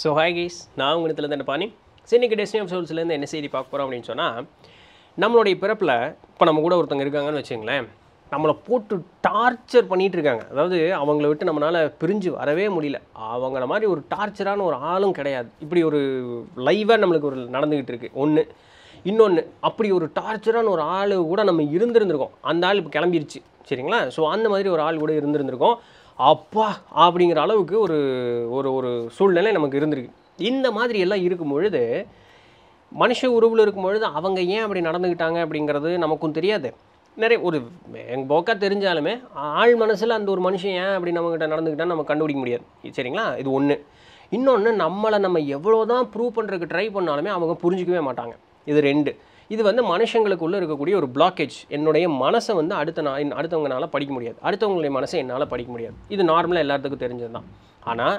so hi guys நான் உங்கள்கிட்ட என்ன பாணி இன்னைக்கு டெஸ்டினி ஆஃப் சோல்ஸ்லேருந்து என்ன செய்தி பார்க்க போகிறோம் அப்படின்னு சொன்னால் நம்மளுடைய பிறப்பில் இப்போ நம்ம கூட ஒருத்தவங்க இருக்காங்கன்னு வச்சுங்களேன் நம்மளை போட்டு டார்ச்சர் பண்ணிகிட்டு இருக்காங்க அதாவது அவங்கள விட்டு நம்மளால் பிரிஞ்சு வரவே முடியல அவங்கள மாதிரி ஒரு டார்ச்சரான ஒரு ஆளும் கிடையாது இப்படி ஒரு லைவாக நம்மளுக்கு ஒரு நடந்துக்கிட்டு இருக்குது ஒன்று இன்னொன்று அப்படி ஒரு டார்ச்சரான ஒரு ஆள் கூட நம்ம இருந்திருந்திருக்கோம் அந்த ஆள் இப்போ கிளம்பிருச்சு சரிங்களா ஸோ அந்த மாதிரி ஒரு ஆள் கூட இருந்திருந்திருக்கோம் அப்பா அப்படிங்கிற அளவுக்கு ஒரு ஒரு ஒரு சூழ்நிலை நமக்கு இருந்திருக்கு இந்த மாதிரி எல்லாம் இருக்கும் பொழுது மனுஷ உறவில் இருக்கும் பொழுது அவங்க ஏன் அப்படி நடந்துக்கிட்டாங்க அப்படிங்கிறது நமக்கும் தெரியாது நிறைய ஒரு எங்கள் போக்கா தெரிஞ்சாலுமே ஆள் மனசில் அந்த ஒரு மனுஷன் ஏன் அப்படி நம்மக்கிட்ட நடந்துக்கிட்டால் நம்ம கண்டுபிடிக்க முடியாது சரிங்களா இது ஒன்று இன்னொன்று நம்மளை நம்ம எவ்வளோ தான் ப்ரூவ் பண்ணுறதுக்கு ட்ரை பண்ணாலுமே அவங்க புரிஞ்சிக்கவே மாட்டாங்க இது ரெண்டு இது வந்து மனுஷங்களுக்குள்ளே இருக்கக்கூடிய ஒரு பிளாக்கேஜ் என்னுடைய மனசை வந்து அடுத்த நான் அடுத்தவங்களால் படிக்க முடியாது அடுத்தவங்களுடைய மனசை என்னால் படிக்க முடியாது இது நார்மலாக எல்லாத்துக்கும் தெரிஞ்சது தான் ஆனால்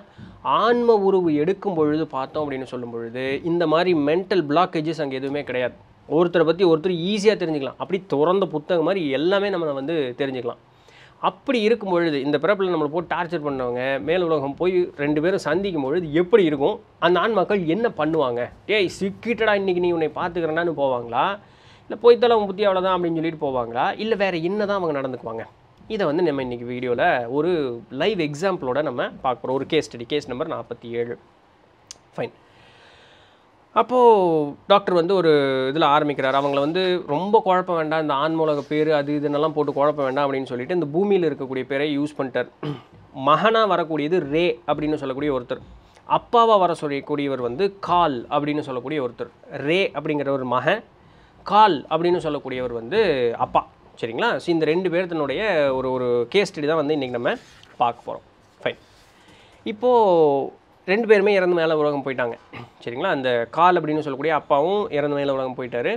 ஆன்ம உருவு எடுக்கும் பொழுது பார்த்தோம் அப்படின்னு சொல்லும் பொழுது இந்த மாதிரி மென்டல் பிளாக்கேஜஸ் அங்கே எதுவுமே கிடையாது ஒருத்தரை பற்றி ஒருத்தர் ஈஸியாக தெரிஞ்சுக்கலாம் அப்படி திறந்த புத்தகம் மாதிரி எல்லாமே நம்ம வந்து தெரிஞ்சுக்கலாம் அப்படி இருக்கும் பொழுது இந்த பிறப்பில் நம்மளை போட்டு டார்ச்சர் பண்ணவங்க மேல் உலகம் போய் ரெண்டு பேரும் சந்திக்கும் பொழுது எப்படி இருக்கும் அந்த ஆண் மக்கள் என்ன பண்ணுவாங்க டேய் சிக்கிட்டடா இன்றைக்கி நீ உன்னை பார்த்துக்கிறேன்னு போவாங்களா இல்லை போய்த்தால அவங்க புத்தி அவ்வளோதான் அப்படின்னு சொல்லிட்டு போவாங்களா இல்லை வேறு என்ன தான் அவங்க நடந்துக்குவாங்க இதை வந்து நம்ம இன்றைக்கி வீடியோவில் ஒரு லைவ் எக்ஸாம்பிளோட நம்ம பார்க்குறோம் ஒரு கேஸ் ஸ்டடி கேஸ் நம்பர் நாற்பத்தி ஏழு ஃபைன் அப்போது டாக்டர் வந்து ஒரு இதில் ஆரம்பிக்கிறார் அவங்கள வந்து ரொம்ப குழப்ப வேண்டாம் இந்த ஆன்மூலக பேர் அது இதுன்னெல்லாம் போட்டு குழப்ப வேண்டாம் அப்படின்னு சொல்லிட்டு இந்த பூமியில் இருக்கக்கூடிய பேரை யூஸ் பண்ணிட்டார் மகனாக வரக்கூடியது ரே அப்படின்னு சொல்லக்கூடிய ஒருத்தர் அப்பாவாக வர சொல்லக்கூடியவர் வந்து கால் அப்படின்னு சொல்லக்கூடிய ஒருத்தர் ரே அப்படிங்கிற ஒரு மகன் கால் அப்படின்னு சொல்லக்கூடியவர் வந்து அப்பா சரிங்களா ஸோ இந்த ரெண்டு பேர்த்தினுடைய ஒரு ஒரு கேஸ் ஸ்டடி தான் வந்து இன்றைக்கி நம்ம பார்க்க போகிறோம் ஃபைன் இப்போது ரெண்டு பேருமே இறந்து மேலே உலகம் போயிட்டாங்க சரிங்களா அந்த கால் அப்படின்னு சொல்லக்கூடிய அப்பாவும் இறந்து மேலே உலகம் போயிட்டார்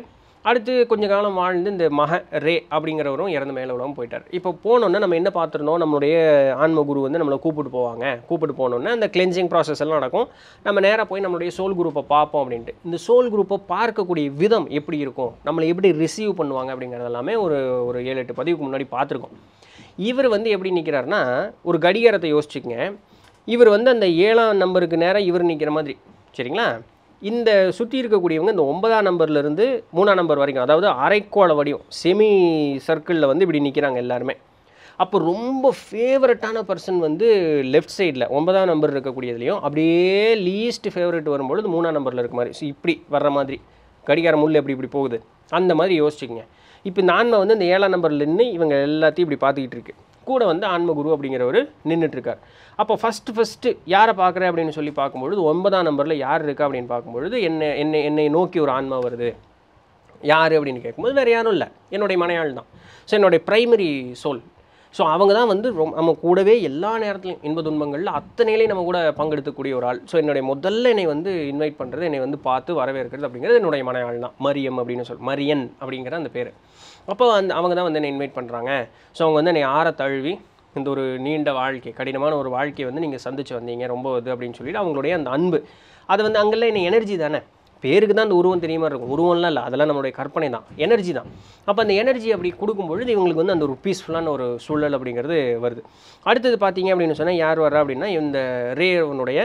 அடுத்து கொஞ்ச காலம் வாழ்ந்து இந்த மக ரே அப்படிங்கிறவரும் இறந்து மேலே உலகம் போயிட்டார் இப்போ போனோன்னே நம்ம என்ன பார்த்துருந்தோம் நம்மளுடைய ஆன்ம குரு வந்து நம்மளை கூப்பிட்டு போவாங்க கூப்பிட்டு போனோன்னே அந்த கிளென்சிங் ப்ராசஸ் எல்லாம் நடக்கும் நம்ம நேராக போய் நம்மளுடைய சோல் குரூப்பை பார்ப்போம் அப்படின்ட்டு இந்த சோல் குரூப்பை பார்க்கக்கூடிய விதம் எப்படி இருக்கும் நம்மளை எப்படி ரிசீவ் பண்ணுவாங்க அப்படிங்கிறது எல்லாமே ஒரு ஒரு ஏழு எட்டு பதிவுக்கு முன்னாடி பார்த்துருக்கோம் இவர் வந்து எப்படி நிற்கிறாருன்னா ஒரு கடிகாரத்தை யோசிச்சுக்கங்க இவர் வந்து அந்த ஏழாம் நம்பருக்கு நேராக இவர் நிற்கிற மாதிரி சரிங்களா இந்த சுற்றி இருக்கக்கூடியவங்க இந்த ஒன்பதாம் நம்பர்லேருந்து மூணாம் நம்பர் வரைக்கும் அதாவது அரைக்கோள வடிவம் செமி சர்க்கிளில் வந்து இப்படி நிற்கிறாங்க எல்லாருமே அப்போ ரொம்ப ஃபேவரட்டான பர்சன் வந்து லெஃப்ட் சைடில் ஒன்பதாம் நம்பர் இருக்கக்கூடியதுலையும் அப்படியே லீஸ்ட் ஃபேவரட் வரும்பொழுது மூணாம் நம்பரில் இருக்க மாதிரி ஸோ இப்படி வர்ற மாதிரி கடிகார முள் எப்படி இப்படி போகுது அந்த மாதிரி யோசிச்சுக்கோங்க இப்போ இந்த வந்து இந்த ஏழாம் நம்பர்லேருந்து இவங்க எல்லாத்தையும் இப்படி பார்த்துக்கிட்டு இருக்கு கூட வந்து ஆன்மகுரு அப்படிங்கிறவர் நின்றுட்டுருக்கார் அப்போ ஃபஸ்ட்டு ஃபஸ்ட்டு யாரை பார்க்குறேன் அப்படின்னு சொல்லி பார்க்கும்பொழுது ஒன்பதாம் நம்பரில் யார் இருக்கா அப்படின்னு பார்க்கும்பொழுது என்னை என்னை என்னை நோக்கி ஒரு ஆன்மா வருது யார் அப்படின்னு கேட்கும்போது வேறு யாரும் இல்லை என்னுடைய மனையாள் தான் ஸோ என்னுடைய ப்ரைமரி சோல் ஸோ அவங்க தான் வந்து ரொம் நம்ம கூடவே எல்லா நேரத்துலையும் இன்ப துன்பங்களில் அத்தனை நம்ம கூட பங்கெடுக்கக்கூடிய ஒரு ஆள் ஸோ என்னுடைய முதல்ல என்னை வந்து இன்வைட் பண்ணுறது என்னை வந்து பார்த்து வரவேற்கிறது அப்படிங்கிறது என்னுடைய மனையாள் தான் மரியம் அப்படின்னு சொல் மரியன் அப்படிங்கிற அந்த பேர் அப்போ வந்து அவங்க தான் வந்து என்னை இன்வைட் பண்ணுறாங்க ஸோ அவங்க வந்து என்னை ஆற தழுவி இந்த ஒரு நீண்ட வாழ்க்கை கடினமான ஒரு வாழ்க்கையை வந்து நீங்கள் சந்திச்சு வந்தீங்க ரொம்ப இது அப்படின்னு சொல்லிட்டு அவங்களுடைய அந்த அன்பு அது வந்து அங்கெல்லாம் என்ன எனர்ஜி தானே பேருக்கு தான் அந்த உருவம் தெரியுமா இருக்கும் உருவம்லாம் இல்லை அதெல்லாம் நம்மளுடைய கற்பனை தான் எனர்ஜி தான் அப்போ அந்த எனர்ஜி அப்படி கொடுக்கும்பொழுது இவங்களுக்கு வந்து அந்த ஒரு பீஸ்ஃபுல்லான ஒரு சூழல் அப்படிங்கிறது வருது அடுத்தது பார்த்தீங்க அப்படின்னு சொன்னால் யார் வர்றா அப்படின்னா இந்த ரேவனுடைய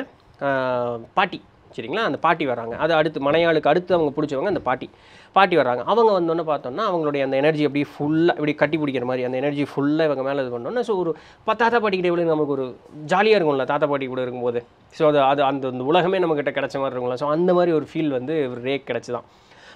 பாட்டி சரிங்களா அந்த பாட்டி வராங்க அது அடுத்து மலையாளுக்கு அடுத்து அவங்க பிடிச்சவங்க அந்த பாட்டி பாட்டி வர்றாங்க அவங்க வந்தோன்னே பார்த்தோன்னா அவங்களுடைய அந்த எனர்ஜி அப்படி ஃபுல்லாக இப்படி கட்டி பிடிக்கிற மாதிரி அந்த எனர்ஜி ஃபுல்லாக இவங்க மேலே இது பண்ணோன்னா ஸோ ஒரு தாத்தா பாட்டி கிட்ட எவ்வளோ நமக்கு ஒரு ஜாலியாக இருக்கும்ல தாத்தா பாட்டி கூட இருக்கும்போது ஸோ அது அது அந்த அந்த உலகமே நம்மக்கிட்ட கிடச்ச மாதிரி இருக்கும்ல ஸோ அந்த மாதிரி ஒரு ஃபீல் வந்து ஒரு ரேக் கிடச்சி தான்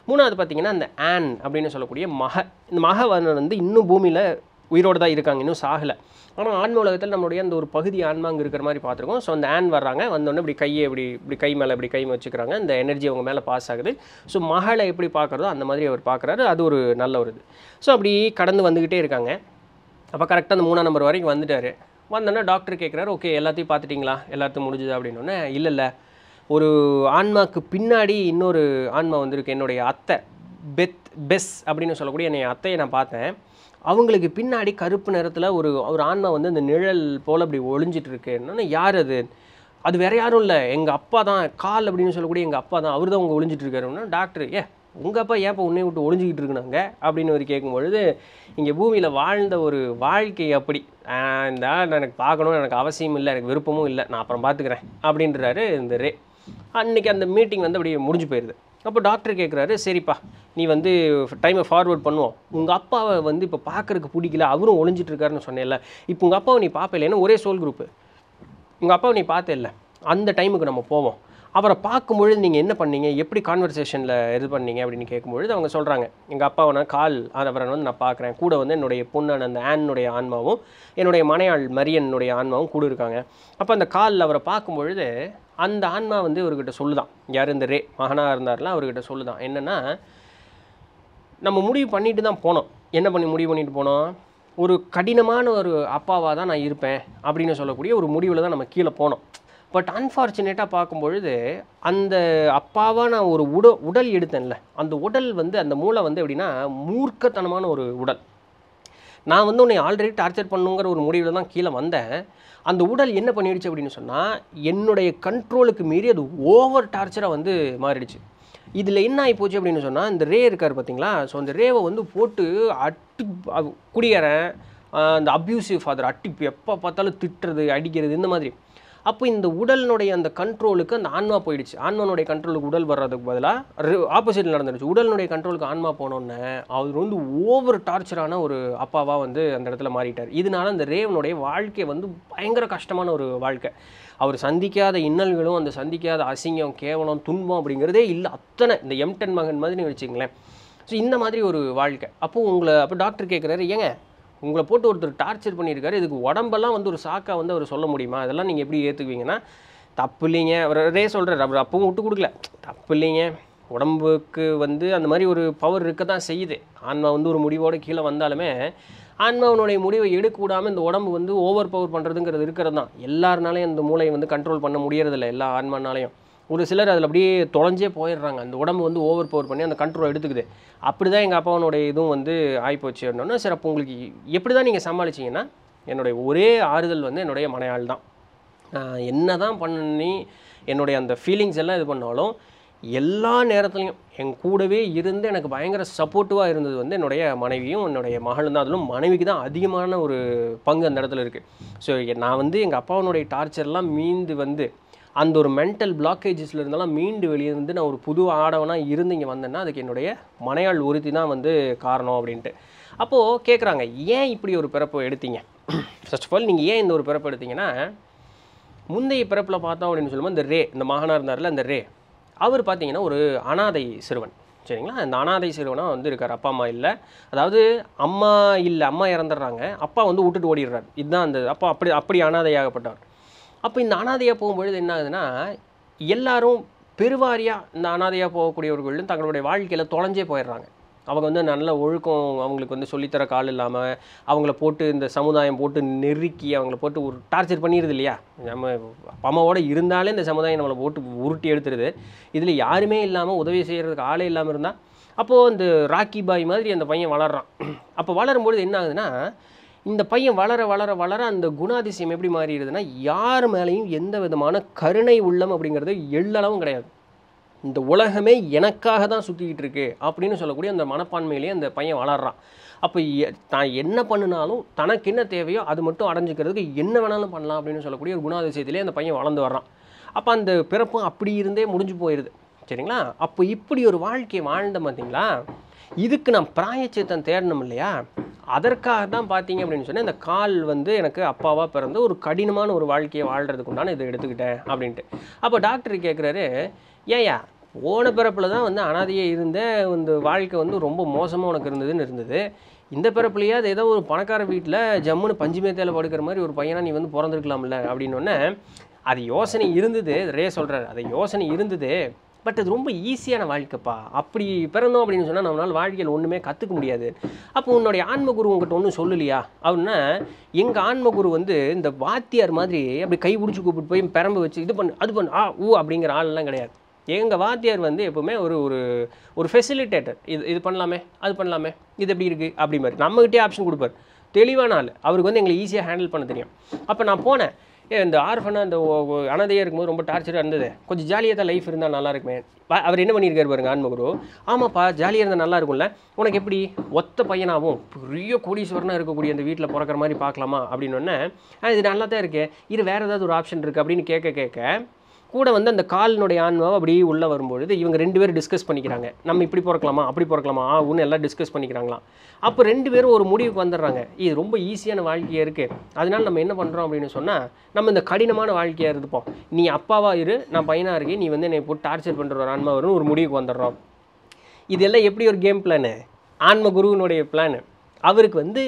மூணாவது பார்த்தீங்கன்னா அந்த ஆன் அப்படின்னு சொல்லக்கூடிய மக இந்த மக வந்து இன்னும் பூமியில் உயிரோடு தான் இருக்காங்க இன்னும் சாகலை ஆனால் ஆன்ம உலகத்தில் நம்மளுடைய அந்த ஒரு பகுதி ஆன்மாங்க இருக்கிற மாதிரி பார்த்துருக்கோம் ஸோ அந்த ஆன் வர்றாங்க வந்தோடனே இப்படி கையை இப்படி இப்படி கை மேலே இப்படி கை வச்சுக்கிறாங்க அந்த எனர்ஜி அவங்க மேலே பாஸ் ஆகுது ஸோ மகளை எப்படி பார்க்குறதோ அந்த மாதிரி அவர் பார்க்குறாரு அது ஒரு நல்ல ஒரு இது ஸோ அப்படி கடந்து வந்துக்கிட்டே இருக்காங்க அப்போ கரெக்டாக அந்த மூணாம் நம்பர் வரைக்கும் வந்துட்டார் வந்தோன்னே டாக்டர் கேட்குறாரு ஓகே எல்லாத்தையும் பார்த்துட்டிங்களா எல்லாத்தையும் முடிஞ்சுதா அப்படின்னோடனே இல்லை இல்லை ஒரு ஆன்மாக்கு பின்னாடி இன்னொரு ஆன்மா வந்திருக்கு என்னுடைய அத்தை பெத் பெஸ் அப்படின்னு சொல்லக்கூடிய என்னை அத்தையை நான் பார்த்தேன் அவங்களுக்கு பின்னாடி கருப்பு நிறத்தில் ஒரு ஒரு ஆன்மா வந்து இந்த நிழல் போல் அப்படி ஒளிஞ்சிட்டு இருக்குன்னா யார் அது அது வேறு யாரும் இல்லை எங்கள் அப்பா தான் கால் அப்படின்னு சொல்லக்கூடிய எங்கள் அப்பா தான் அவர் தான் அவங்க ஒளிஞ்சிட்டு இருக்காருன்னா டாக்டர் ஏ உங்கள் அப்பா ஏன் உன்னை விட்டு ஒழிஞ்சிக்கிட்டு இருக்குனாங்க அப்படின்னு ஒரு கேட்கும்பொழுது இங்கே பூமியில் வாழ்ந்த ஒரு வாழ்க்கை அப்படி இந்த எனக்கு பார்க்கணும்னு எனக்கு அவசியம் இல்லை எனக்கு விருப்பமும் இல்லை நான் அப்புறம் பார்த்துக்கிறேன் அப்படின்றாரு இந்த ரே அன்றைக்கி அந்த மீட்டிங் வந்து அப்படியே முடிஞ்சு போயிடுது அப்போ டாக்டர் கேட்குறாரு சரிப்பா நீ வந்து டைமை ஃபார்வேர்ட் பண்ணுவோம் உங்கள் அப்பாவை வந்து இப்போ பார்க்குறக்கு பிடிக்கல அவரும் ஒழிஞ்சிட்ருக்காருன்னு சொன்னேன்ல இப்போ உங்கள் அப்பாவை நீ பார்ப்பல ஏன்னா ஒரே சோல் குரூப்பு உங்கள் அப்பாவை நீ பார்த்தே இல்லை அந்த டைமுக்கு நம்ம போவோம் அவரை பார்க்கும்பொழுது நீங்கள் என்ன பண்ணீங்க எப்படி கான்வர்சேஷனில் இது பண்ணீங்க அப்படின்னு கேட்கும்பொழுது அவங்க சொல்கிறாங்க எங்கள் அப்பாவை நான் கால் அவரை வந்து நான் பார்க்குறேன் கூட வந்து என்னுடைய பொண்ணான அந்த ஆன்னுடைய ஆன்மாவும் என்னுடைய மனையாள் மரியனுடைய ஆன்மாவும் கூட இருக்காங்க அப்போ அந்த காலில் அவரை பார்க்கும்பொழுது அந்த ஆன்மா வந்து இவர்கிட்ட சொல்லுதான் யார் இந்த ரே மகனாக இருந்தார்லாம் அவர்கிட்ட சொல்லுதான் என்னென்னா நம்ம முடிவு பண்ணிட்டு தான் போனோம் என்ன பண்ணி முடிவு பண்ணிட்டு போனோம் ஒரு கடினமான ஒரு அப்பாவாக தான் நான் இருப்பேன் அப்படின்னு சொல்லக்கூடிய ஒரு முடிவில் தான் நம்ம கீழே போனோம் பட் அன்ஃபார்ச்சுனேட்டாக பார்க்கும்பொழுது அந்த அப்பாவாக நான் ஒரு உட உடல் எடுத்தேன்ல அந்த உடல் வந்து அந்த மூளை வந்து எப்படின்னா மூர்க்கத்தனமான ஒரு உடல் நான் வந்து உன்னை ஆல்ரெடி டார்ச்சர் பண்ணுங்கிற ஒரு முடிவில் தான் கீழே வந்தேன் அந்த உடல் என்ன பண்ணிடுச்சு அப்படின்னு சொன்னால் என்னுடைய கண்ட்ரோலுக்கு மீறி அது ஓவர் டார்ச்சராக வந்து மாறிடுச்சு இதில் என்ன ஆகி போச்சு அப்படின்னு சொன்னால் இந்த ரே இருக்கார் பார்த்தீங்களா ஸோ அந்த ரேவை வந்து போட்டு அட்டு குடியேற அந்த அப்யூசிவ் ஃபாதர் அட்டி எப்போ பார்த்தாலும் திட்டுறது அடிக்கிறது இந்த மாதிரி அப்போ இந்த உடலினுடைய அந்த கண்ட்ரோலுக்கு அந்த ஆன்மா போயிடுச்சு ஆன்மனுடைய கண்ட்ரோலுக்கு உடல் வர்றதுக்கு பதிலாக ஆப்போசிட் நடந்துடுச்சு உடலினுடைய கண்ட்ரோலுக்கு ஆன்மா போனோன்னே அவர் வந்து ஓவர் டார்ச்சரான ஒரு அப்பாவாக வந்து அந்த இடத்துல மாறிட்டார் இதனால அந்த ரேவனுடைய வாழ்க்கை வந்து பயங்கர கஷ்டமான ஒரு வாழ்க்கை அவர் சந்திக்காத இன்னல்களும் அந்த சந்திக்காத அசிங்கம் கேவலம் துன்பம் அப்படிங்கிறதே இல்லை அத்தனை இந்த எம்டன் மகன் மாதிரி வச்சுங்களேன் ஸோ இந்த மாதிரி ஒரு வாழ்க்கை அப்போது உங்களை அப்போ டாக்டர் கேட்குறாரு ஏங்க உங்களை போட்டு ஒருத்தர் டார்ச்சர் பண்ணியிருக்காரு இதுக்கு உடம்பெல்லாம் வந்து ஒரு சாக்காக வந்து அவர் சொல்ல முடியுமா அதெல்லாம் நீங்கள் எப்படி ஏற்றுக்குவீங்கன்னா தப்பு இல்லைங்க அவர் அதே சொல்கிறார் அவர் அப்பவும் விட்டு கொடுக்கல தப்பு இல்லைங்க உடம்புக்கு வந்து அந்த மாதிரி ஒரு பவர் இருக்க தான் செய்யுது ஆன்மா வந்து ஒரு முடிவோடு கீழே வந்தாலுமே ஆன்மாவனுடைய முடிவை எடுக்கக்கூடாமல் இந்த உடம்பு வந்து ஓவர் பவர் பண்ணுறதுங்கிறது இருக்கிறது தான் எல்லாருனாலையும் இந்த மூளையை வந்து கண்ட்ரோல் பண்ண முடியறதில்ல எல்லா ஆன்மானாலையும் ஒரு சிலர் அதில் அப்படியே தொலைஞ்சே போயிடுறாங்க அந்த உடம்பு வந்து ஓவர் பவர் பண்ணி அந்த கண்ட்ரோல் எடுத்துக்குது அப்படி தான் எங்கள் அப்பாவனுடைய இதுவும் வந்து ஆகிப்போச்சு அப்படின்னா சரி அப்போ உங்களுக்கு எப்படி தான் நீங்கள் சமாளிச்சிங்கன்னா என்னுடைய ஒரே ஆறுதல் வந்து என்னுடைய மனையாள் தான் என்ன தான் பண்ணி என்னுடைய அந்த ஃபீலிங்ஸ் எல்லாம் இது பண்ணாலும் எல்லா நேரத்துலையும் என் கூடவே இருந்து எனக்கு பயங்கர சப்போர்ட்டிவாக இருந்தது வந்து என்னுடைய மனைவியும் என்னுடைய மகளும் தான் அதிலும் மனைவிக்கு தான் அதிகமான ஒரு பங்கு அந்த இடத்துல இருக்குது ஸோ நான் வந்து எங்கள் அப்பாவனுடைய டார்ச்சர்லாம் மீந்து வந்து அந்த ஒரு மென்டல் பிளாக்கேஜஸில் இருந்தாலும் மீண்டு வெளியே வந்து நான் ஒரு புது ஆடவனாக இருந்து இங்கே வந்தேன்னா அதுக்கு என்னுடைய மனையாள் உறுதி தான் வந்து காரணம் அப்படின்ட்டு அப்போது கேட்குறாங்க ஏன் இப்படி ஒரு பிறப்பு எடுத்தீங்க ஃபர்ஸ்ட் ஆஃப் ஆல் நீங்கள் ஏன் இந்த ஒரு பிறப்பு எடுத்தீங்கன்னா முந்தைய பிறப்பில் பார்த்தோம் அப்படின்னு சொல்லும்போது இந்த ரே இந்த மகனாக இருந்தார்ல அந்த ரே அவர் பார்த்தீங்கன்னா ஒரு அனாதை சிறுவன் சரிங்களா அந்த அனாதை சிறுவனாக வந்து இருக்கார் அப்பா அம்மா இல்லை அதாவது அம்மா இல்லை அம்மா இறந்துடுறாங்க அப்பா வந்து விட்டுட்டு ஓடிடுறார் இதுதான் அந்த அப்பா அப்படி அப்படி அனாதையாகப்பட்டவர் அப்போ இந்த அனாதையாக போகும்பொழுது என்ன ஆகுதுன்னா எல்லாரும் பெருவாரியாக இந்த அனாதையாக போகக்கூடியவர்களும் தங்களுடைய வாழ்க்கையில் தொலைஞ்சே போயிடுறாங்க அவங்க வந்து நல்ல ஒழுக்கம் அவங்களுக்கு வந்து சொல்லித்தர கால் இல்லாமல் அவங்கள போட்டு இந்த சமுதாயம் போட்டு நெருக்கி அவங்கள போட்டு ஒரு டார்ச்சர் பண்ணிடுது இல்லையா நம்ம அம்மாவோடு இருந்தாலே இந்த சமுதாயம் நம்மளை போட்டு உருட்டி எடுத்துருது இதில் யாருமே இல்லாமல் உதவி செய்கிறதுக்கு ஆளே இல்லாமல் இருந்தால் அப்போது இந்த ராக்கி பாய் மாதிரி அந்த பையன் வளர்றான் அப்போ வளரும்பொழுது என்ன ஆகுதுன்னா இந்த பையன் வளர வளர வளர அந்த குணாதிசயம் எப்படி மாறிடுதுன்னா யார் மேலேயும் எந்த விதமான கருணை உள்ளம் அப்படிங்கிறது எள்ளளவும் கிடையாது இந்த உலகமே எனக்காக தான் சுற்றிக்கிட்டு இருக்கு அப்படின்னு சொல்லக்கூடிய அந்த மனப்பான்மையிலேயே அந்த பையன் வளர்றான் அப்போ தான் என்ன பண்ணினாலும் தனக்கு என்ன தேவையோ அது மட்டும் அடைஞ்சிக்கிறதுக்கு என்ன வேணாலும் பண்ணலாம் அப்படின்னு சொல்லக்கூடிய ஒரு குணாதிசயத்திலே அந்த பையன் வளர்ந்து வர்றான் அப்போ அந்த பிறப்பும் அப்படி இருந்தே முடிஞ்சு போயிடுது சரிங்களா அப்போ இப்படி ஒரு வாழ்க்கையை வாழ்ந்த பார்த்தீங்களா இதுக்கு நான் பிராயச்சித்தம் தேடணும் இல்லையா அதற்காக தான் பார்த்தீங்க அப்படின்னு சொன்னால் இந்த கால் வந்து எனக்கு அப்பாவாக பிறந்து ஒரு கடினமான ஒரு வாழ்க்கையை வாழ்கிறதுக்கு உண்டான இதை எடுத்துக்கிட்டேன் அப்படின்ட்டு அப்போ டாக்டர் கேட்குறாரு ஏயா ஓன பிறப்பில் தான் வந்து அனாதையே இருந்த இந்த வாழ்க்கை வந்து ரொம்ப மோசமாக உனக்கு இருந்ததுன்னு இருந்தது இந்த பிறப்புலையே அது ஏதோ ஒரு பணக்கார வீட்டில் ஜம்முன்னு பஞ்சுமே தேலை படுக்கிற மாதிரி ஒரு பையனாக நீ வந்து பிறந்திருக்கலாம்ல அப்படின்னோடனே அது யோசனை இருந்தது ரே சொல்கிறார் அது யோசனை இருந்தது பட் அது ரொம்ப ஈஸியான வாழ்க்கைப்பா அப்படி பிறந்தோம் அப்படின்னு சொன்னால் நம்மளால் வாழ்க்கையில் ஒன்றுமே கற்றுக்க முடியாது அப்போ உன்னுடைய ஆன்மகுரு உங்ககிட்ட ஒன்றும் சொல்லலையா அப்படின்னா எங்கள் ஆன்மகுரு வந்து இந்த வாத்தியார் மாதிரி அப்படி கை பிடிச்சி கூப்பிட்டு போய் பிறம்பு வச்சு இது பண்ணு அது பண்ணு ஆ ஊ அப்படிங்கிற ஆளெல்லாம் கிடையாது எங்கள் வாத்தியார் வந்து எப்போவுமே ஒரு ஒரு ஒரு ஃபெசிலிட்டேட்டர் இது இது பண்ணலாமே அது பண்ணலாமே இது எப்படி இருக்குது அப்படி மாதிரி நம்மகிட்டே ஆப்ஷன் கொடுப்பார் தெளிவான ஆள் அவருக்கு வந்து எங்களை ஈஸியாக ஹேண்டில் பண்ண தெரியும் அப்போ நான் போனேன் ஏ இந்த ஆர்ஃபனாக இந்த அனதையாக இருக்கும்போது ரொம்ப டார்ச்சராக இருந்தது கொஞ்சம் ஜாலியாக தான் லைஃப் இருந்தால் நல்லா இருக்குமே அவர் என்ன பண்ணியிருக்காரு பாருங்க ஆன்மகுரு ஆமாப்பா ஜாலியாக இருந்தால் நல்லா இருக்கும்ல உனக்கு எப்படி ஒத்த பையனாகவும் பெரிய கோடீஸ்வரனாக இருக்கக்கூடிய அந்த வீட்டில் பிறக்கிற மாதிரி பார்க்கலாமா அப்படின்னு இது நல்லா தான் இருக்குது இது வேறு ஏதாவது ஒரு ஆப்ஷன் இருக்குது அப்படின்னு கேட்க கேட்க கூட வந்து அந்த காலினுடைய ஆன்மாவை அப்படியே உள்ளே வரும்பொழுது இவங்க ரெண்டு பேரும் டிஸ்கஸ் பண்ணிக்கிறாங்க நம்ம இப்படி பிறக்கலாமா அப்படி பிறக்கலாமா ஆ ஒன்று எல்லாம் டிஸ்கஸ் பண்ணிக்கிறாங்களாம் அப்போ ரெண்டு பேரும் ஒரு முடிவுக்கு வந்துடுறாங்க இது ரொம்ப ஈஸியான வாழ்க்கையாக இருக்குது அதனால் நம்ம என்ன பண்ணுறோம் அப்படின்னு சொன்னால் நம்ம இந்த கடினமான வாழ்க்கையாக இருப்போம் நீ அப்பாவாக இரு நான் பையனாக இருக்கேன் நீ வந்து என்னை போட்டு டார்ச்சர் பண்ணுற ஒரு ஆன்மா வரும்னு ஒரு முடிவுக்கு வந்துடுறோம் இதெல்லாம் எப்படி ஒரு கேம் பிளானு குருவினுடைய பிளானு அவருக்கு வந்து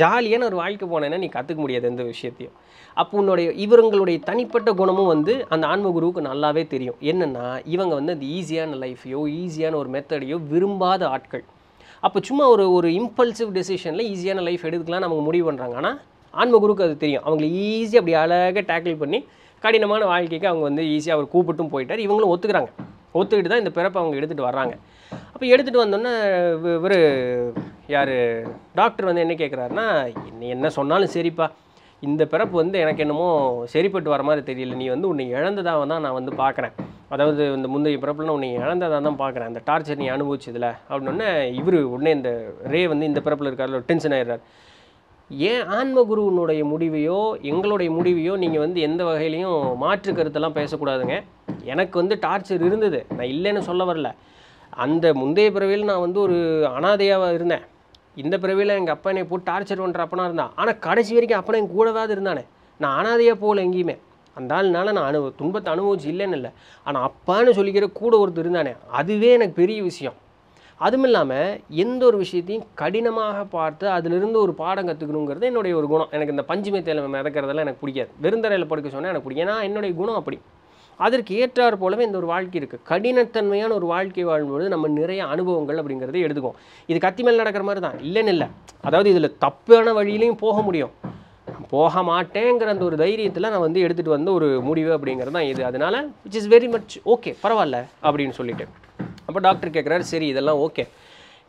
ஜாலியான ஒரு வாழ்க்கை போனேன்னா நீ கற்றுக்க முடியாது எந்த விஷயத்தையும் அப்போ உன்னுடைய இவருங்களுடைய தனிப்பட்ட குணமும் வந்து அந்த ஆன்மகுருவுக்கு நல்லாவே தெரியும் என்னென்னா இவங்க வந்து அந்த ஈஸியான லைஃப்பையோ ஈஸியான ஒரு மெத்தடையோ விரும்பாத ஆட்கள் அப்போ சும்மா ஒரு ஒரு இம்பல்சிவ் டெசிஷனில் ஈஸியான லைஃப் எடுத்துக்கலாம் நமக்கு முடிவு பண்ணுறாங்க ஆனால் ஆன்மகுருக்கு அது தெரியும் அவங்களை ஈஸியாக அப்படி அழகாக டேக்கிள் பண்ணி கடினமான வாழ்க்கைக்கு அவங்க வந்து ஈஸியாக அவர் கூப்பிட்டும் போயிட்டார் இவங்களும் ஒத்துக்கிறாங்க ஒத்துக்கிட்டு தான் இந்த பிறப்பை அவங்க எடுத்துகிட்டு வர்றாங்க அப்போ எடுத்துகிட்டு வந்தோன்னே இவர் யார் டாக்டர் வந்து என்ன கேட்குறாருன்னா என்ன சொன்னாலும் சரிப்பா இந்த பிறப்பு வந்து எனக்கு என்னமோ சரிப்பட்டு வர மாதிரி தெரியல நீ வந்து உன்னை இழந்ததாக தான் நான் வந்து பார்க்குறேன் அதாவது இந்த முந்தைய பிறப்புலாம் உன்னை இழந்ததாக தான் பார்க்குறேன் அந்த டார்ச்சர் நீ அனுபவிச்சதில்ல அப்படின்னோடனே இவர் உடனே இந்த ரே வந்து இந்த பிறப்பில் இருக்கார்ல டென்ஷன் ஆயிடுறார் ஏன் ஆன்மகுருவனுடைய முடிவையோ எங்களுடைய முடிவையோ நீங்கள் வந்து எந்த வகையிலையும் மாற்று கருத்தெல்லாம் பேசக்கூடாதுங்க எனக்கு வந்து டார்ச்சர் இருந்தது நான் இல்லைன்னு சொல்ல வரல அந்த முந்தைய பிறவியில் நான் வந்து ஒரு அனாதையாக இருந்தேன் இந்த பிறவியில் எங்கள் அப்பா என்னை போட்டு டார்ச்சர் பண்ணுற அப்பனா இருந்தான் ஆனால் கடைசி வரைக்கும் அப்பனா என் கூட தான் இருந்தானே நான் ஆனாதையே போகல எங்கேயுமே அந்த ஆள்னால நான் அனுபவ துன்பத்தை அனுபவிச்சு இல்லைன்னு இல்லை ஆனால் அப்பான்னு சொல்லிக்கிற கூட ஒருத்தர் இருந்தானே அதுவே எனக்கு பெரிய விஷயம் அதுவும் இல்லாமல் எந்த ஒரு விஷயத்தையும் கடினமாக பார்த்து அதிலிருந்து ஒரு பாடம் கற்றுக்கணுங்கிறது என்னுடைய ஒரு குணம் எனக்கு இந்த பஞ்சுமை தேலை மிதக்கிறதெல்லாம் எனக்கு பிடிக்காது வெறுந்தரையில் படுக்க சொன்னால் எனக்கு பிடிக்கும் ஏன்னா என்னுடைய குணம் அப்படி அதற்கு ஏற்றார் போலவே இந்த ஒரு வாழ்க்கை இருக்குது கடினத்தன்மையான ஒரு வாழ்க்கை வாழும்போது நம்ம நிறைய அனுபவங்கள் அப்படிங்கிறத எடுத்துக்கும் இது கத்தி மேல் நடக்கிற மாதிரி தான் இல்லைன்னு இல்லை அதாவது இதில் தப்பான வழியிலையும் போக முடியும் போக மாட்டேங்கிற அந்த ஒரு தைரியத்தில் நான் வந்து எடுத்துகிட்டு வந்த ஒரு முடிவு அப்படிங்கிறது தான் இது அதனால் which is very much okay பரவாயில்ல அப்படின்னு சொல்லிட்டு அப்போ டாக்டர் கேட்குறாரு சரி இதெல்லாம் ஓகே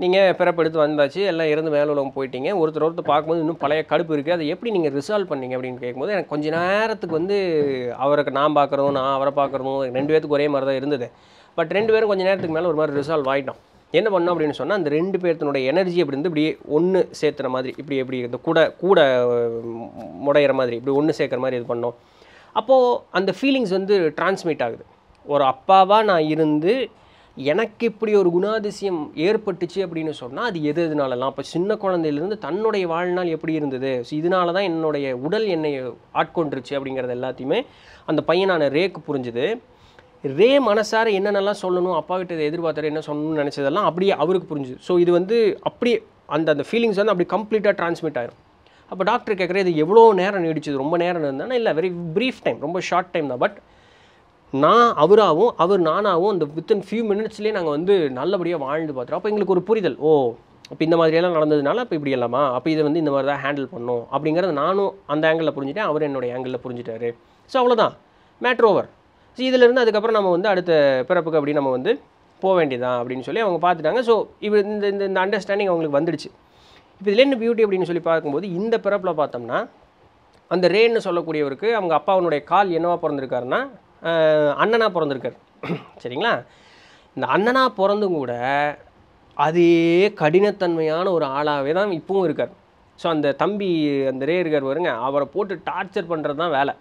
நீங்கள் பிறப்படுத்து வந்தாச்சு எல்லாம் இருந்து மேலே உலகம் போயிட்டீங்க ஒருத்தர் ஒருத்தர் பார்க்கும்போது இன்னும் பழைய கடுப்பு இருக்குது அதை எப்படி நீங்கள் ரிசால்வ் பண்ணீங்க அப்படின்னு கேட்கும்போது எனக்கு கொஞ்ச நேரத்துக்கு வந்து அவருக்கு நான் பார்க்குறதும் நான் அவரை பார்க்குறதும் ரெண்டு பேருத்துக்கு ஒரே மாதிரி தான் இருந்தது பட் ரெண்டு பேரும் கொஞ்சம் நேரத்துக்கு மேலே ஒரு மாதிரி ரிசால்வ் ஆகிட்டோம் என்ன பண்ணோம் அப்படின்னு சொன்னால் அந்த ரெண்டு பேர்த்தினுடைய எனர்ஜி அப்படி இருந்து இப்படி ஒன்று சேர்த்துற மாதிரி இப்படி எப்படி இந்த கூட கூட முடையிற மாதிரி இப்படி ஒன்று சேர்க்குற மாதிரி இது பண்ணோம் அப்போது அந்த ஃபீலிங்ஸ் வந்து டிரான்ஸ்மிட் ஆகுது ஒரு அப்பாவாக நான் இருந்து எனக்கு இப்படி ஒரு குணாதிசயம் ஏற்பட்டுச்சு அப்படின்னு சொன்னால் அது எது எதுனாலலாம் அப்போ சின்ன குழந்தையிலேருந்து தன்னுடைய வாழ்நாள் எப்படி இருந்தது ஸோ இதனால தான் என்னுடைய உடல் என்னை ஆட்கொண்டுருச்சு அப்படிங்கிறது எல்லாத்தையுமே அந்த பையனான ரேக்கு புரிஞ்சுது ரே மனசார என்னென்னலாம் சொல்லணும் அப்பாக்கிட்ட எதிர்பார்த்தாரு என்ன சொல்லணும்னு நினச்சதெல்லாம் அப்படியே அவருக்கு புரிஞ்சுது ஸோ இது வந்து அப்படியே அந்த அந்த ஃபீலிங்ஸ் வந்து அப்படி கம்ப்ளீட்டாக ட்ரான்ஸ்மிட் ஆயிரும் அப்போ டாக்டர் கேட்குறது இது எவ்வளோ நேரம் நீடிச்சது ரொம்ப நேரம் இருந்தாலும் இல்லை வெரி ப்ரீஃப் டைம் ரொம்ப ஷார்ட் டைம் தான் பட் நான் அவராகவும் அவர் நானாகவும் அந்த வித்தின் ஃபியூ மினிட்ஸ்லேயே நாங்கள் வந்து நல்லபடியாக வாழ்ந்து பார்த்துறோம் அப்போ எங்களுக்கு ஒரு புரிதல் ஓ இப்போ இந்த மாதிரியெல்லாம் நடந்ததுனால இப்போ இப்படி இல்லாமா அப்போ இதை வந்து இந்த மாதிரி தான் ஹேண்டில் பண்ணும் அப்படிங்கிறத நானும் அந்த ஆங்கிளில் புரிஞ்சுட்டேன் அவரும் என்னுடைய ஆங்கிளில் புரிஞ்சுட்டாரு ஸோ அவ்வளோதான் மேட்ரு ஓவர் ஸோ இதிலிருந்து அதுக்கப்புறம் நம்ம வந்து அடுத்த பிறப்புக்கு அப்படி நம்ம வந்து போக வேண்டியதான் அப்படின்னு சொல்லி அவங்க பார்த்துட்டாங்க ஸோ இவர் இந்த இந்த இந்த அண்டர்ஸ்டாண்டிங் அவங்களுக்கு வந்துடுச்சு இப்போ இதில் என்ன பியூட்டி அப்படின்னு சொல்லி பார்க்கும்போது இந்த பிறப்பில் பார்த்தோம்னா அந்த ரேன்னு சொல்லக்கூடியவருக்கு அவங்க அப்பாவனுடைய கால் என்னவாக பிறந்திருக்காருன்னா அண்ணனாக பிறந்திருக்கார் சரிங்களா இந்த அண்ணனாக பிறந்தும் கூட அதே கடினத்தன்மையான ஒரு ஆளாகவே தான் இப்பவும் இருக்கார் ஸோ அந்த தம்பி அந்த ரே இருக்கார் வருங்க அவரை போட்டு டார்ச்சர் பண்ணுறது தான் வேலை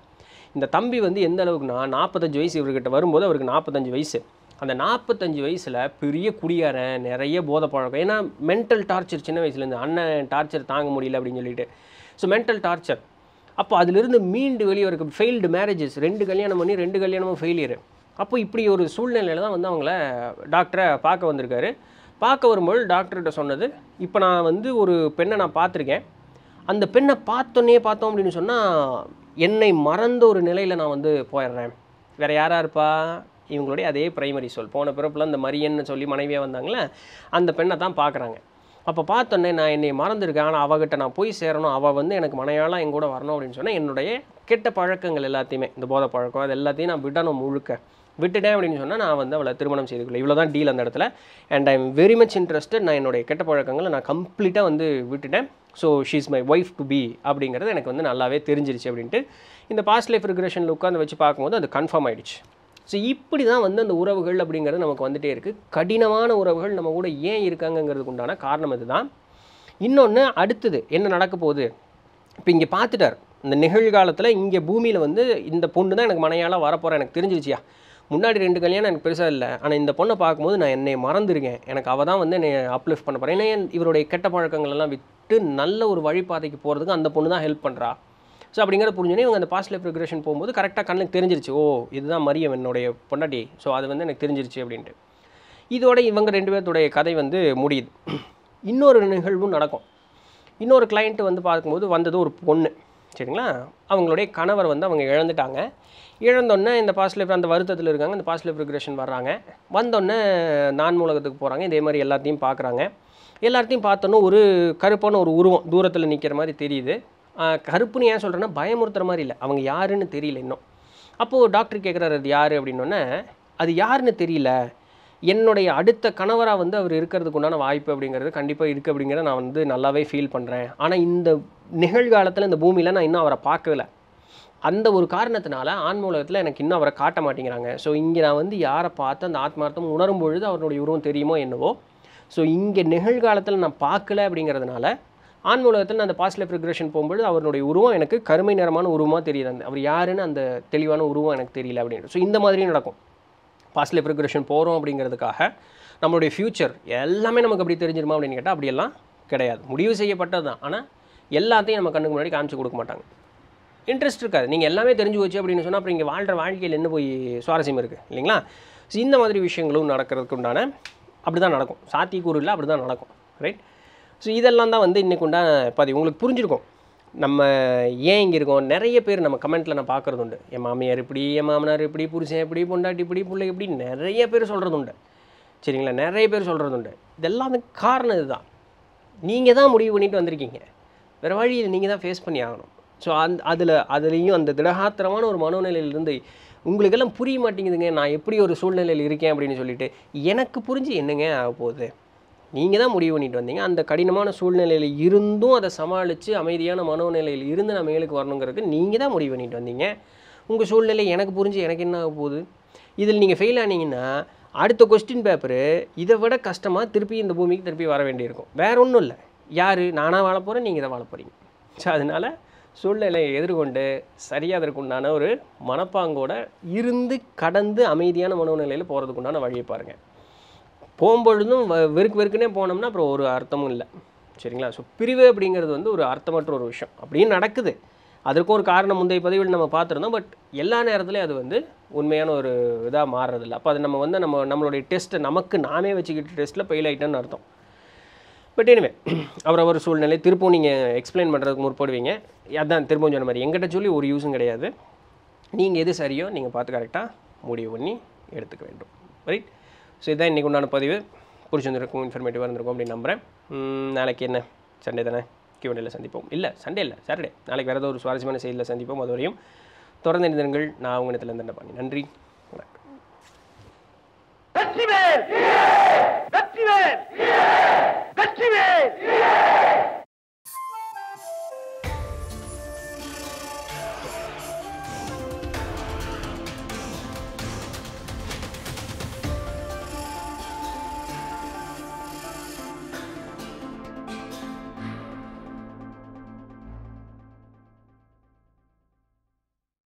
இந்த தம்பி வந்து எந்த அளவுக்குனா நாற்பத்தஞ்சு வயசு இவர்கிட்ட வரும்போது அவருக்கு நாற்பத்தஞ்சு வயசு அந்த நாற்பத்தஞ்சு வயசில் பெரிய குடியாரன் நிறைய போதை பழக்கம் ஏன்னா மென்டல் டார்ச்சர் சின்ன வயசுலேருந்து அண்ணன் டார்ச்சர் தாங்க முடியல அப்படின்னு சொல்லிட்டு ஸோ மென்டல் டார்ச்சர் அப்போ அதிலிருந்து மீண்டு வெளியே இருக்க ஃபெயில்டு மேரேஜஸ் ரெண்டு கல்யாணம் பண்ணி ரெண்டு கல்யாணமும் ஃபெயிலியர் அப்போ இப்படி ஒரு சூழ்நிலையில் தான் வந்து அவங்கள டாக்டரை பார்க்க வந்திருக்காரு பார்க்க வரும்போது டாக்டர்கிட்ட சொன்னது இப்போ நான் வந்து ஒரு பெண்ணை நான் பார்த்துருக்கேன் அந்த பெண்ணை பார்த்தோன்னே பார்த்தோம் அப்படின்னு சொன்னால் என்னை மறந்த ஒரு நிலையில் நான் வந்து போயிடுறேன் வேறு யாராக இருப்பா இவங்களுடைய அதே பிரைமரி சொல் போன பிறப்பில் அந்த மரியன்னு சொல்லி மனைவியாக வந்தாங்களே அந்த பெண்ணை தான் பார்க்குறாங்க அப்போ பார்த்தோன்னே நான் என்னை மறந்துருக்கேன் ஆனால் அவகிட்ட நான் போய் சேரணும் அவள் வந்து எனக்கு மனையாளம் எங்கூட வரணும் அப்படின்னு சொன்னால் என்னுடைய கெட்ட பழக்கங்கள் எல்லாத்தையுமே இந்த போதை பழக்கம் அது எல்லாத்தையும் நான் விடணும் முழுக்க விட்டுட்டேன் அப்படின்னு சொன்னால் நான் வந்து அவளை திருமணம் செய்து கொள்ள இவ்வளோ தான் டீல் அந்த இடத்துல and I am very much interested நான் என்னுடைய கெட்ட பழக்கங்களை நான் கம்ப்ளீட்டாக வந்து விட்டுட்டேன் so she's my wife to be அப்படிங்கிறது எனக்கு வந்து நல்லாவே தெரிஞ்சிருச்சு அப்படின்ட்டு இந்த பாஸ்ட் லைஃப் ரிக்ரேஷனில் உட்காந்து வச்சு பார்க்கும்போது அது கன்ஃபார்ம் ஆகிடுச்சு ஸோ இப்படி தான் வந்து அந்த உறவுகள் அப்படிங்கிறது நமக்கு வந்துகிட்டே இருக்குது கடினமான உறவுகள் நம்ம கூட ஏன் இருக்காங்கங்கிறதுக்கு உண்டான காரணம் இதுதான் இன்னொன்று அடுத்தது என்ன நடக்க போகுது இப்போ இங்கே பார்த்துட்டார் இந்த நிகழ்காலத்தில் இங்கே பூமியில் வந்து இந்த பொண்ணு தான் எனக்கு மனையாளம் வரப்போகிறேன் எனக்கு தெரிஞ்சிருச்சியா முன்னாடி ரெண்டு கல்யாணம் எனக்கு பெருசாக இல்லை ஆனால் இந்த பொண்ணை பார்க்கும்போது நான் என்னை மறந்துருக்கேன் எனக்கு அவள் தான் வந்து என்னை அப்லிஃப்ட் பண்ண போகிறேன் ஏன்னா இவருடைய கெட்ட பழக்கங்களெல்லாம் விட்டு நல்ல ஒரு வழிபாதைக்கு போகிறதுக்கு அந்த பொண்ணு தான் ஹெல்ப் பண்ணுறா ஸோ அப்படிங்கிற புரிஞ்சோன்னே இவங்க அந்த பாஸ்ட் லைஃப் போகும்போது கரெக்டாக கண்ணுக்கு தெரிஞ்சிருச்சு ஓ இதுதான் மரியம் என்னுடைய பொண்டாட்டி ஸோ அது வந்து எனக்கு தெரிஞ்சிருச்சு அப்படின்ட்டு இதோட இவங்க ரெண்டு பேர்த்துடைய கதை வந்து முடியுது இன்னொரு நிகழ்வும் நடக்கும் இன்னொரு கிளைண்ட்டு வந்து பார்க்கும்போது வந்தது ஒரு பொண்ணு சரிங்களா அவங்களுடைய கணவர் வந்து அவங்க இழந்துட்டாங்க இழந்தோன்னே இந்த பாஸ்ட் லைஃப் அந்த வருத்தத்தில் இருக்காங்க இந்த பாஸ்ட் லைஃப் வர்றாங்க வந்தோடனே நான் மூலகத்துக்கு போகிறாங்க இதே மாதிரி எல்லாத்தையும் பார்க்குறாங்க எல்லாத்தையும் பார்த்தோன்னே ஒரு கருப்பான ஒரு உருவம் தூரத்தில் நிற்கிற மாதிரி தெரியுது கருப்புன்னு ஏன் சொல்கிறேன்னா பயமுறுத்துற மாதிரி இல்லை அவங்க யாருன்னு தெரியல இன்னும் அப்போது டாக்டர் கேட்குறாரு அது யார் அப்படின்னோடனே அது யாருன்னு தெரியல என்னுடைய அடுத்த கணவராக வந்து அவர் இருக்கிறதுக்கு உண்டான வாய்ப்பு அப்படிங்கிறது கண்டிப்பாக இருக்குது அப்படிங்கிறத நான் வந்து நல்லாவே ஃபீல் பண்ணுறேன் ஆனால் இந்த நிகழ்காலத்தில் இந்த பூமியில் நான் இன்னும் அவரை பார்க்கல அந்த ஒரு காரணத்தினால ஆன்மூலகத்தில் எனக்கு இன்னும் அவரை காட்ட மாட்டேங்கிறாங்க ஸோ இங்கே நான் வந்து யாரை பார்த்து அந்த ஆத்மார்த்தம் உணரும் பொழுது அவருடைய உருவம் தெரியுமோ என்னவோ ஸோ இங்கே நிகழ்காலத்தில் நான் பார்க்கல அப்படிங்கிறதுனால ஆண் மூலகத்தில் நான் அந்த பாஸ்ட்ல ப்ரிக்ரெஷன் போகும்போது அவருடைய உருவம் எனக்கு கருமை நிறமான உருவமாக தெரியுது அந்த அவர் யாருன்னு அந்த தெளிவான உருவம் எனக்கு தெரியல அப்படின்னு ஸோ இந்த மாதிரியும் நடக்கும் பாஸ்ட்ல ப்ரிக்ரெஷன் போகிறோம் அப்படிங்கிறதுக்காக நம்மளுடைய ஃப்யூச்சர் எல்லாமே நமக்கு அப்படி தெரிஞ்சிருமா அப்படின்னு கேட்டால் அப்படியெல்லாம் கிடையாது முடிவு செய்யப்பட்டது தான் ஆனால் எல்லாத்தையும் நம்ம கண்ணுக்கு முன்னாடி காமிச்சு கொடுக்க மாட்டாங்க இன்ட்ரெஸ்ட் இருக்காது நீங்கள் எல்லாமே தெரிஞ்சு வச்சு அப்படின்னு சொன்னால் அப்புறம் இங்கே வாழ்கிற வாழ்க்கையில் என்ன போய் சுவாரஸ்யம் இருக்குது இல்லைங்களா ஸோ இந்த மாதிரி விஷயங்களும் நடக்கிறதுக்கு உண்டான அப்படி தான் நடக்கும் சாத்தியக்கூறு இல்லை அப்படி தான் நடக்கும் ரைட் ஸோ இதெல்லாம் தான் வந்து இன்றைக்குண்டான பாதி உங்களுக்கு புரிஞ்சிருக்கும் நம்ம ஏன் இங்கே இருக்கோம் நிறைய பேர் நம்ம கமெண்ட்டில் நான் பார்க்குறது உண்டு என் மாமியார் இப்படி என் மாமனார் இப்படி புருஷன் எப்படி பொண்டாட்டி இப்படி பிள்ளை இப்படி நிறைய பேர் சொல்கிறது உண்டு சரிங்களா நிறைய பேர் சொல்கிறது உண்டு இதெல்லாம் காரணம் இதுதான் நீங்கள் தான் முடிவு பண்ணிட்டு வந்திருக்கீங்க வேறு வழி இதை நீங்கள் தான் ஃபேஸ் பண்ணி ஆகணும் ஸோ அந் அதில் அதுலேயும் அந்த திடகாத்திரமான ஒரு மனோநிலையிலிருந்து உங்களுக்கெல்லாம் புரிய மாட்டேங்குதுங்க நான் எப்படி ஒரு சூழ்நிலையில் இருக்கேன் அப்படின்னு சொல்லிட்டு எனக்கு புரிஞ்சு என்னங்க ஆக போகுது நீங்கள் தான் முடிவு பண்ணிட்டு வந்தீங்க அந்த கடினமான சூழ்நிலையில் இருந்தும் அதை சமாளித்து அமைதியான மனோநிலையில் இருந்து நம்ம மேலுக்கு வரணுங்கிறதுக்கு நீங்கள் தான் முடிவு பண்ணிட்டு வந்தீங்க உங்கள் சூழ்நிலை எனக்கு புரிஞ்சு எனக்கு என்ன ஆக போகுது இதில் நீங்கள் ஃபெயில் ஆனீங்கன்னா அடுத்த கொஸ்டின் பேப்பரு இதை விட கஷ்டமாக திருப்பி இந்த பூமிக்கு திருப்பி வர வேண்டியிருக்கும் வேற ஒன்றும் இல்லை யார் நானாக வாழ போகிறேன் நீங்கள் தான் வாழ போகிறீங்க ஸோ அதனால் சூழ்நிலையை எதிர்கொண்டு சரியாக அதற்குண்டான ஒரு மனப்பாங்கோட இருந்து கடந்து அமைதியான மனோநிலையில் போகிறதுக்குண்டான வழியை பாருங்கள் போகும்பொழுதும் வெறுக்கு வெறுக்குனே போனோம்னா அப்புறம் ஒரு அர்த்தமும் இல்லை சரிங்களா ஸோ பிரிவு அப்படிங்கிறது வந்து ஒரு அர்த்தமற்ற ஒரு விஷயம் அப்படின்னு நடக்குது அதற்கும் ஒரு காரணம் முந்தைய பதிவில் நம்ம பார்த்துருந்தோம் பட் எல்லா நேரத்துலையும் அது வந்து உண்மையான ஒரு இதாக மாறுறதில்ல அப்போ அது நம்ம வந்து நம்ம நம்மளுடைய டெஸ்ட்டை நமக்கு நாமே வச்சுக்கிட்டு டெஸ்ட்டில் ஃபெயில் ஆகிட்டோம்னு அர்த்தம் பட் இனிமே அவர் அவர் சூழ்நிலை திருப்பும் நீங்கள் எக்ஸ்பிளைன் பண்ணுறதுக்கு முற்படுவீங்க அதான் திரும்பவும் சொன்ன மாதிரி எங்கிட்ட சொல்லி ஒரு யூஸும் கிடையாது நீங்கள் எது சரியோ நீங்கள் பார்த்து கரெக்டாக முடிவு பண்ணி எடுத்துக்க வேண்டும் ரைட் இதுதான் இன்றைக்கு உண்டான பதிவு வந்துருக்கும் இன்ஃபர்மேட்டிவாக இருந்திருக்கும் அப்படின்னு நம்புகிறேன் நாளைக்கு என்ன சண்டே தானே கியூண்டில் சந்திப்போம் இல்லை சண்டே இல்லை சாட்டர்டே நாளைக்கு வேறு ஏதோ ஒரு சுவாரஸ்யமான செய்தியில் சந்திப்போம் அதுவரையும் தொடர்ந்து நிறுவனங்கள் நான் அவங்க இடத்துல இருந்து பண்ணி நன்றி வெற்றி வேல் வெற்றி வேல் வெற்றி வேல்